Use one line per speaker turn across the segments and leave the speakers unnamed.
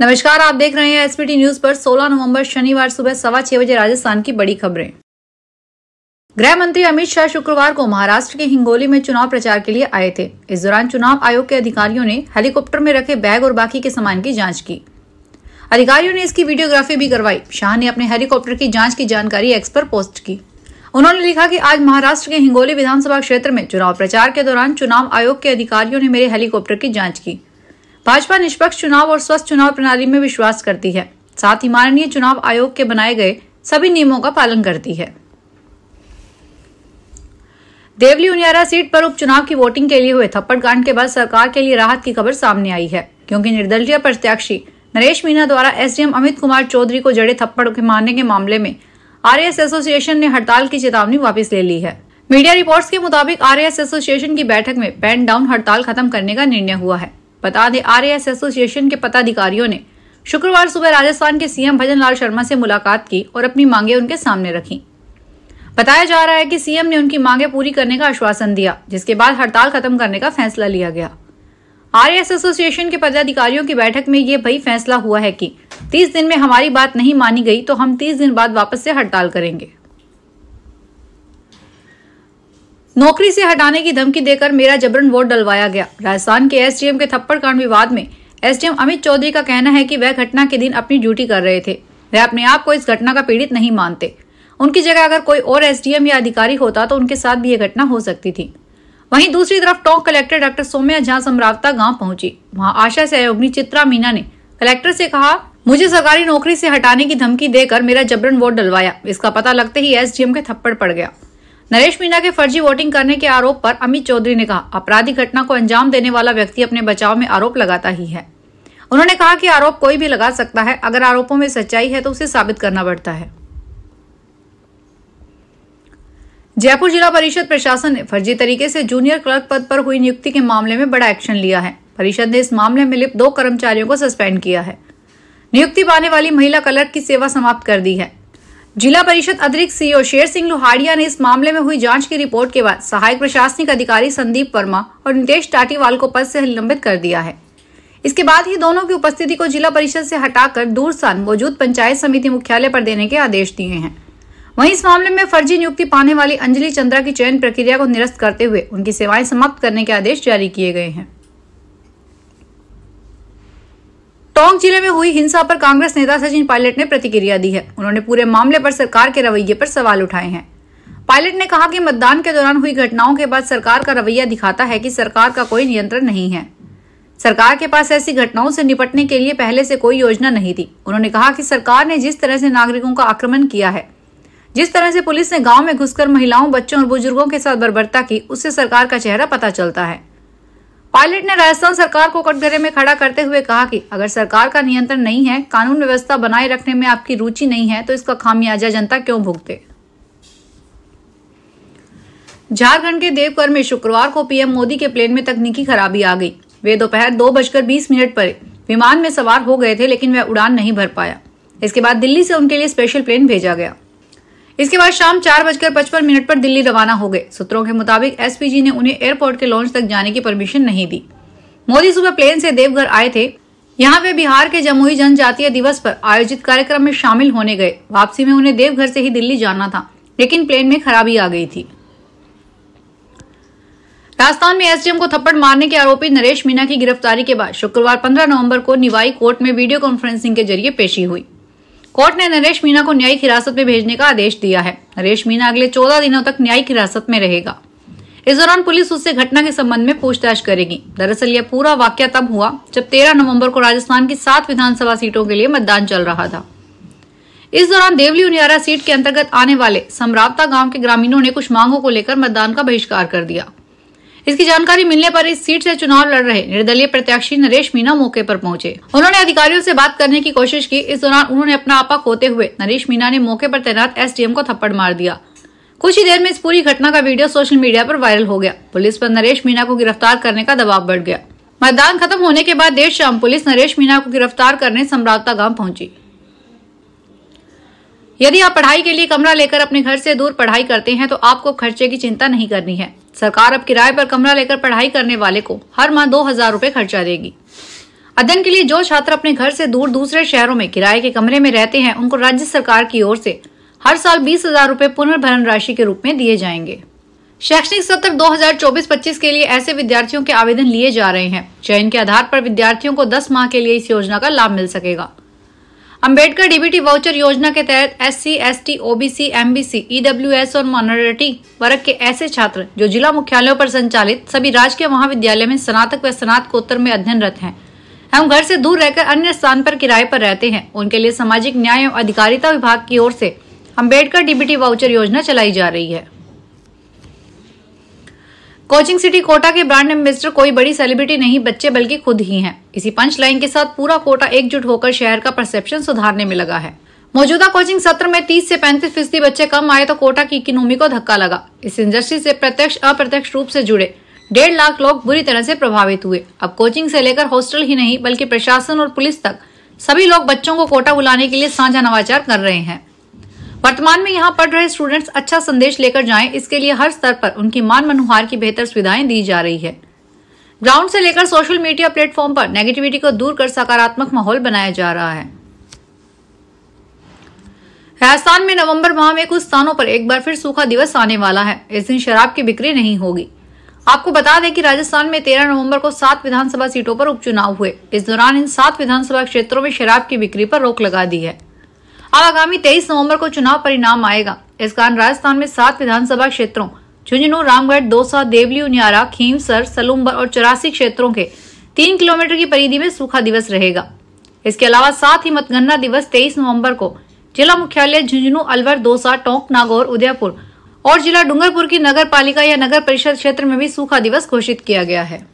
नमस्कार आप देख रहे हैं एसपीटी न्यूज पर 16 नवंबर शनिवार सुबह सवा छह बजे राजस्थान की बड़ी खबरें गृह मंत्री अमित शाह शुक्रवार को महाराष्ट्र के हिंगोली में चुनाव प्रचार के लिए आए थे इस दौरान चुनाव आयोग के अधिकारियों ने हेलीकॉप्टर में रखे बैग और बाकी के सामान की जाँच की अधिकारियों ने इसकी वीडियोग्राफी भी करवाई शाह ने अपने हेलीकॉप्टर की जाँच की जानकारी एक्स पर पोस्ट की उन्होंने लिखा कि आज महाराष्ट्र के हिंगोली विधानसभा क्षेत्र में चुनाव प्रचार के दौरान चुनाव आयोग के अधिकारियों ने मेरे हेलीकॉप्टर की जांच की भाजपा निष्पक्ष चुनाव और स्वस्थ चुनाव प्रणाली में विश्वास करती है साथ ही माननीय चुनाव आयोग के बनाए गए सभी नियमों का पालन करती है देवली उनियारा सीट पर उपचुनाव की वोटिंग के लिए हुए थप्पड़ कांड के बाद सरकार के लिए राहत की खबर सामने आई है क्योंकि निर्दलीय प्रत्याशी नरेश मीना द्वारा एसडीएम अमित कुमार चौधरी को जड़े थप्पड़ के मारने के मामले में आरएएस एसोसिएशन ने हड़ताल की चेतावनी वापस ले ली है मीडिया रिपोर्ट्स के मुताबिक आरएएस एसोसिएशन की बैठक में बैंड डाउन हड़ताल खत्म करने का निर्णय हुआ है बता दें आरएएस एसोसिएशन के पदाधिकारियों ने शुक्रवार सुबह राजस्थान के सीएम भजन लाल शर्मा से मुलाकात की और अपनी मांगे उनके सामने रखी बताया जा रहा है कि सीएम ने उनकी मांगे पूरी करने का आश्वासन दिया जिसके बाद हड़ताल खत्म करने का फैसला लिया गया आरएएस एसोसिएशन के पदाधिकारियों की बैठक में यह भाई फैसला हुआ है कि 30 दिन में हमारी बात नहीं मानी गई तो हम 30 दिन बाद वापस से हड़ताल करेंगे नौकरी से हटाने की धमकी देकर मेरा जबरन वोट डलवाया गया राजस्थान के एसडीएम के थप्पड़ कांड विवाद में एसडीएम अमित चौधरी का कहना है कि वह घटना के दिन अपनी ड्यूटी कर रहे थे वह अपने आप को इस घटना का पीड़ित नहीं मानते उनकी जगह अगर कोई और एसडीएम या अधिकारी होता तो उनके साथ भी यह घटना हो सकती थी वहीं दूसरी तरफ टोंक कलेक्टर डॉक्टर सोम्या झा समरावता गांव पहुंची वहां आशा सहयोगी चित्रा मीना ने कलेक्टर से कहा मुझे सरकारी नौकरी से हटाने की धमकी देकर मेरा जबरन वोट डलवाया इसका पता लगते ही एसडीएम के थप्पड़ पड़ गया नरेश मीणा के फर्जी वोटिंग करने के आरोप पर अमित चौधरी ने कहा आपराधिक घटना को अंजाम देने वाला व्यक्ति अपने बचाव में आरोप लगाता ही है उन्होंने कहा कि आरोप कोई भी लगा सकता है अगर आरोपों में सच्चाई है तो उसे साबित करना पड़ता है जयपुर जिला परिषद प्रशासन ने फर्जी तरीके से जूनियर क्लर्क पद पर हुई नियुक्ति के मामले में बड़ा एक्शन लिया है परिषद ने इस मामले में लिप्त दो कर्मचारियों को सस्पेंड किया है नियुक्ति पाने वाली महिला क्लर्क की सेवा समाप्त कर दी है जिला परिषद अतिरिक्त सीईओ शेर सिंह लोहाड़िया ने इस मामले में हुई जांच की रिपोर्ट के बाद सहायक प्रशासनिक अधिकारी संदीप वर्मा और नितेश टाटीवाल को पद से निलंबित कर दिया है इसके बाद ही दोनों की उपस्थिति को जिला परिषद से हटाकर दूरसान मौजूद पंचायत समिति मुख्यालय पर देने के आदेश दिए हैं वहीं इस मामले में फर्जी नियुक्ति पाने वाली अंजलि चंद्रा की चयन प्रक्रिया को निरस्त करते हुए उनकी सेवाएं समाप्त करने के आदेश जारी किए गए हैं टोंक जिले में हुई हिंसा पर कांग्रेस नेता सचिन पायलट ने प्रतिक्रिया दी है उन्होंने पूरे मामले पर सरकार के रवैये पर सवाल उठाए हैं पायलट ने कहा कि मतदान के दौरान हुई घटनाओं के बाद सरकार का रवैया दिखाता है कि सरकार का कोई नियंत्रण नहीं है सरकार के पास ऐसी घटनाओं से निपटने के लिए पहले से कोई योजना नहीं थी उन्होंने कहा कि सरकार ने जिस तरह से नागरिकों का आक्रमण किया है जिस तरह से पुलिस ने गांव में घुसकर महिलाओं बच्चों और बुजुर्गों के साथ बर्बरता की उससे सरकार का चेहरा पता चलता है पायलट ने राजस्थान सरकार को कटघरे में खड़ा करते हुए कहा कि अगर सरकार का नियंत्रण नहीं है कानून व्यवस्था बनाए रखने में आपकी रुचि नहीं है तो इसका खामियाजा जनता क्यों भुगते झारखंड के देवघर में शुक्रवार को पीएम मोदी के प्लेन में तकनीकी खराबी आ गई वे दोपहर दो बजकर बीस मिनट पर विमान में सवार हो गए थे लेकिन वह उड़ान नहीं भर पाया इसके बाद दिल्ली से उनके लिए स्पेशल प्लेन भेजा गया इसके बाद शाम चार बजकर पचपन मिनट पर दिल्ली रवाना हो गए सूत्रों के मुताबिक एसपीजी ने उन्हें एयरपोर्ट के लॉन्च तक जाने की परमिशन नहीं दी मोदी सुबह प्लेन से देवघर आए थे यहाँ वे बिहार के जमुई जनजातीय दिवस पर आयोजित कार्यक्रम में शामिल होने गए वापसी में उन्हें देवघर से ही दिल्ली जाना था लेकिन प्लेन में खराबी आ गई थी राजस्थान में एसडीएम को थप्पड़ मारने के आरोपी नरेश मीना की गिरफ्तारी के बाद शुक्रवार 15 नवंबर को निवाई कोर्ट में वीडियो कॉन्फ्रेंसिंग के जरिए पेशी हुई कोर्ट ने नरेश मीना को न्यायिक हिरासत में भेजने का आदेश दिया है नरेश मीना अगले चौदह दिनों तक न्यायिक हिरासत में रहेगा इस दौरान पुलिस उससे घटना के संबंध में पूछताछ करेगी दरअसल यह पूरा वाक्य तब हुआ जब 13 नवंबर को राजस्थान की सात विधानसभा सीटों के लिए मतदान चल रहा था इस दौरान देवली उनियारा सीट के अंतर्गत आने वाले समरावता गांव के ग्रामीणों ने कुछ मांगों को लेकर मतदान का बहिष्कार कर दिया इसकी जानकारी मिलने पर इस सीट से चुनाव लड़ रहे निर्दलीय प्रत्याशी नरेश मीना मौके पर पहुंचे उन्होंने अधिकारियों से बात करने की कोशिश की इस दौरान उन्होंने अपना आपा खोते हुए नरेश मीना ने मौके पर तैनात एसडीएम को थप्पड़ मार दिया कुछ ही देर में इस पूरी घटना का वीडियो सोशल मीडिया पर वायरल हो गया पुलिस पर नरेश मीणा को गिरफ्तार करने का दबाव बढ़ गया मतदान खत्म होने के बाद देर शाम पुलिस नरेश मीना को गिरफ्तार करने समरावता गांव पहुंची यदि आप पढ़ाई के लिए कमरा लेकर अपने घर से दूर पढ़ाई करते हैं तो आपको खर्चे की चिंता नहीं करनी है सरकार अब किराए पर कमरा लेकर पढ़ाई करने वाले को हर माह दो हजार रूपए खर्चा देगी अध्ययन के लिए जो छात्र अपने घर से दूर दूसरे शहरों में किराए के कमरे में रहते हैं उनको राज्य सरकार की ओर से हर साल बीस हजार रूपए पुनर्भरण राशि के रूप में दिए जाएंगे शैक्षणिक सत्र 2024-25 के लिए ऐसे विद्यार्थियों के आवेदन लिए जा रहे हैं चयन के आधार पर विद्यार्थियों को 10 माह के लिए इस योजना का लाभ मिल सकेगा अंबेडकर डीबीटी वाउचर योजना के तहत S C S T OBC MBC EWS और मॉनोरिटी वर्ग के ऐसे छात्र जो जिला मुख्यालयों पर संचालित सभी राजकीय महाविद्यालय में स्नातक व स्नातकोत्तर में अध्ययनरत हैं हम घर से दूर रहकर अन्य स्थान पर किराए पर रहते हैं उनके लिए सामाजिक न्याय एवं अधिकारिता विभाग की ओर से अम्बेडकर डीबीटी वाउचर योजना चलाई जा रही है कोचिंग सिटी कोटा के ब्रांड एम्बेसडर कोई बड़ी सेलिब्रिटी नहीं बच्चे बल्कि खुद ही हैं इसी पंच लाइन के साथ पूरा कोटा एकजुट होकर शहर का परसेप्शन सुधारने में लगा है मौजूदा कोचिंग सत्र में 30 से 35 फीसदी बच्चे कम आए तो कोटा की इकोनॉमी को धक्का लगा इस इंडस्ट्री से प्रत्यक्ष अप्रत्यक्ष रूप से जुड़े डेढ़ लाख लोग बुरी तरह से प्रभावित हुए अब कोचिंग से लेकर हॉस्टल ही नहीं बल्कि प्रशासन और पुलिस तक सभी लोग बच्चों को कोटा बुलाने के लिए साझा नवाचार कर रहे हैं वर्तमान में यहाँ पढ़ रहे स्टूडेंट्स अच्छा संदेश लेकर जाएं इसके लिए हर स्तर पर उनकी मान मनुहार की बेहतर सुविधाएं दी जा रही है ग्राउंड से लेकर सोशल मीडिया प्लेटफॉर्म पर नेगेटिविटी को दूर कर सकारात्मक माहौल बनाया जा रहा है राजस्थान में नवंबर माह में कुछ स्थानों पर एक बार फिर सूखा दिवस आने वाला है इस दिन शराब की बिक्री नहीं होगी आपको बता दें कि राजस्थान में 13 नवंबर को सात विधानसभा सीटों पर उपचुनाव हुए इस दौरान इन सात विधानसभा क्षेत्रों में शराब की बिक्री पर रोक लगा दी है अब आगामी तेईस नवम्बर को चुनाव परिणाम आएगा इस कारण राजस्थान में सात विधानसभा क्षेत्रों झुंझुनू रामगढ़ दोसा देवली नियारा खीमसर सलूम्बर और चौरासी क्षेत्रों के तीन किलोमीटर की परिधि में सूखा दिवस रहेगा इसके अलावा साथ ही मतगणना दिवस तेईस नवम्बर को जिला मुख्यालय झुंझुनू अलवर दोसा टोंक नागौर उदयपुर और जिला डूंगरपुर की नगर पालिका या नगर परिषद क्षेत्र में भी सूखा दिवस घोषित किया गया है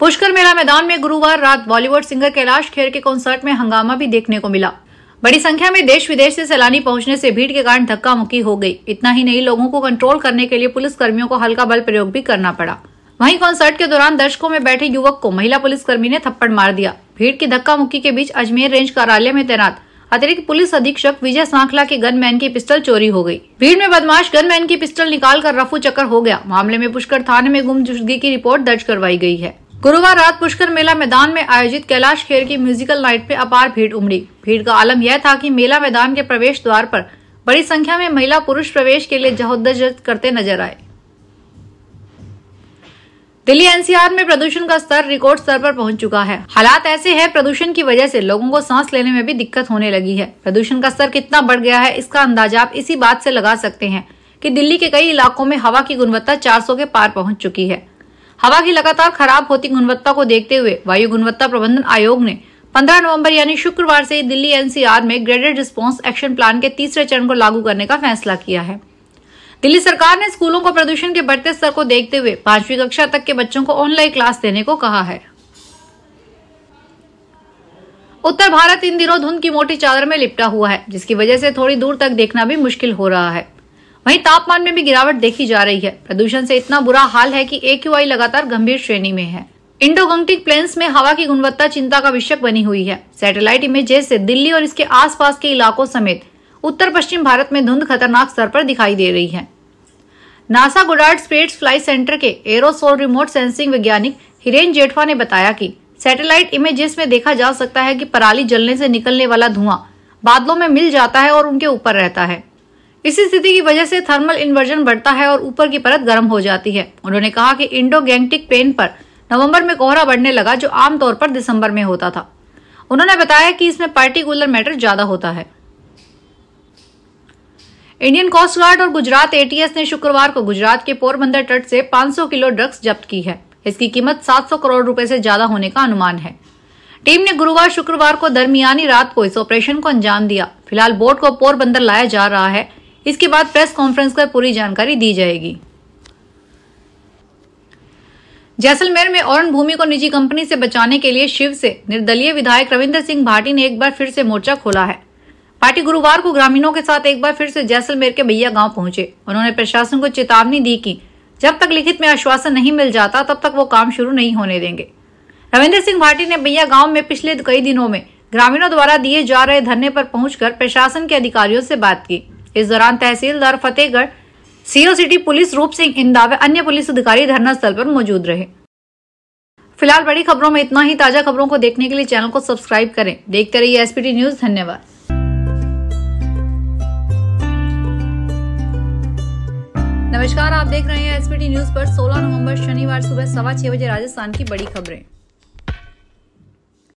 पुष्कर मेला मैदान में गुरुवार रात बॉलीवुड सिंगर कैलाश खेर के कॉन्सर्ट में हंगामा भी देखने को मिला बड़ी संख्या में देश विदेश से सैलानी पहुंचने से भीड़ के कारण धक्का मुक्की हो गई इतना ही नहीं लोगों को कंट्रोल करने के लिए पुलिस कर्मियों को हल्का बल प्रयोग भी करना पड़ा वहीं कॉन्सर्ट के दौरान दर्शकों में बैठे युवक को महिला पुलिसकर्मी ने थप्पड़ मार दिया भीड़ की धक्का मुक्की के बीच अजमेर रेंज कार्यालय में तैनात अतिरिक्त पुलिस अधीक्षक विजय सांखला के गनमैन की पिस्टल चोरी हो गई भीड़ में बदमाश गनमैन की पिस्टल निकालकर रफू चक्कर हो गया मामले में पुष्कर थाने में गुमशुदगी की रिपोर्ट दर्ज करवाई गई है गुरुवार रात पुष्कर मेला मैदान में आयोजित कैलाश खेर की म्यूजिकल नाइट में अपार भीड़ उमड़ी भीड़ का आलम यह था कि मेला मैदान के प्रवेश द्वार पर बड़ी संख्या में महिला पुरुष प्रवेश के लिए जहोदजहद करते नजर आए दिल्ली एनसीआर में प्रदूषण का स्तर रिकॉर्ड स्तर पर पहुंच चुका है हालात ऐसे हैं प्रदूषण की वजह से लोगों को सांस लेने में भी दिक्कत होने लगी है प्रदूषण का स्तर कितना बढ़ गया है इसका अंदाजा आप इसी बात से लगा सकते हैं कि दिल्ली के कई इलाकों में हवा की गुणवत्ता 400 के पार पहुंच चुकी है हवा की लगातार खराब होती गुणवत्ता को देखते हुए वायु गुणवत्ता प्रबंधन आयोग ने 15 नवंबर यानी शुक्रवार से दिल्ली एनसीआर में ग्रेडेड रिस्पांस एक्शन प्लान के तीसरे चरण को लागू करने का फैसला किया है दिल्ली सरकार ने स्कूलों को प्रदूषण के बढ़ते स्तर को देखते हुए पांचवी कक्षा तक के बच्चों को ऑनलाइन क्लास देने को कहा है उत्तर भारत इन दिनों धुंध की मोटी चादर में लिपटा हुआ है जिसकी वजह से थोड़ी दूर तक देखना भी मुश्किल हो रहा है वहीं तापमान में भी गिरावट देखी जा रही है प्रदूषण से इतना बुरा हाल है कि ए लगातार गंभीर श्रेणी में है इंडो गंगटिक प्लेन्स में हवा की गुणवत्ता चिंता का विषय बनी हुई है सैटेलाइट इमेजेस से दिल्ली और इसके आसपास के इलाकों समेत उत्तर पश्चिम भारत में धुंध खतरनाक स्तर पर दिखाई दे रही है NASA Goddard Space Flight Center के एरोसोल रिमोट सेंसिंग वैज्ञानिक हिरेन जेठवा ने बताया कि सैटेलाइट इमेजेस में देखा जा सकता है कि पराली जलने से निकलने वाला धुआं बादलों में मिल जाता है और उनके ऊपर रहता है इसी स्थिति की वजह से थर्मल इन्वर्जन बढ़ता है और ऊपर की परत गर्म हो जाती है उन्होंने कहा कि इंडो गैंगटिक पेन पर नवंबर में कोहरा बढ़ने लगा जो आमतौर पर दिसंबर में होता था उन्होंने बताया कि इसमें पार्टिकुलर मैटर ज्यादा होता है इंडियन कोस्ट गार्ड और गुजरात एटीएस ने शुक्रवार को गुजरात के पोरबंदर तट से 500 किलो ड्रग्स जब्त की है इसकी कीमत 700 करोड़ रुपए से ज्यादा होने का अनुमान है टीम ने गुरुवार शुक्रवार को दरमियानी रात को इस ऑपरेशन को अंजाम दिया फिलहाल बोट को पोरबंदर लाया जा रहा है इसके बाद प्रेस कॉन्फ्रेंस कर पूरी जानकारी दी जाएगी जैसलमेर में औरन भूमि को निजी कंपनी से बचाने के लिए शिव से निर्दलीय विधायक रविंद्र सिंह भाटी ने एक बार फिर से मोर्चा खोला है पार्टी गुरुवार को ग्रामीणों के साथ एक बार फिर से जैसलमेर के भैया गांव पहुंचे उन्होंने प्रशासन को चेतावनी दी कि जब तक लिखित में आश्वासन नहीं मिल जाता तब तक वो काम शुरू नहीं होने देंगे रविंद्र सिंह भाटी ने भैया गांव में पिछले कई दिनों में ग्रामीणों द्वारा दिए जा रहे धरने पर पहुंचकर प्रशासन के अधिकारियों से बात की इस दौरान tehsildar Fatehgarh CO city police Roop Singh इंदावे अन्य पुलिस अधिकारी धरना स्थल पर मौजूद रहे फिलहाल बड़ी खबरों में इतना ही ताजा खबरों को देखने के लिए चैनल को सब्सक्राइब करें देखते रहिए एसपीटी न्यूज धन्यवाद नमस्कार आप देख रहे हैं एसपीटी न्यूज पर 16 नवंबर शनिवार सुबह सवा छह बजे राजस्थान की बड़ी खबरें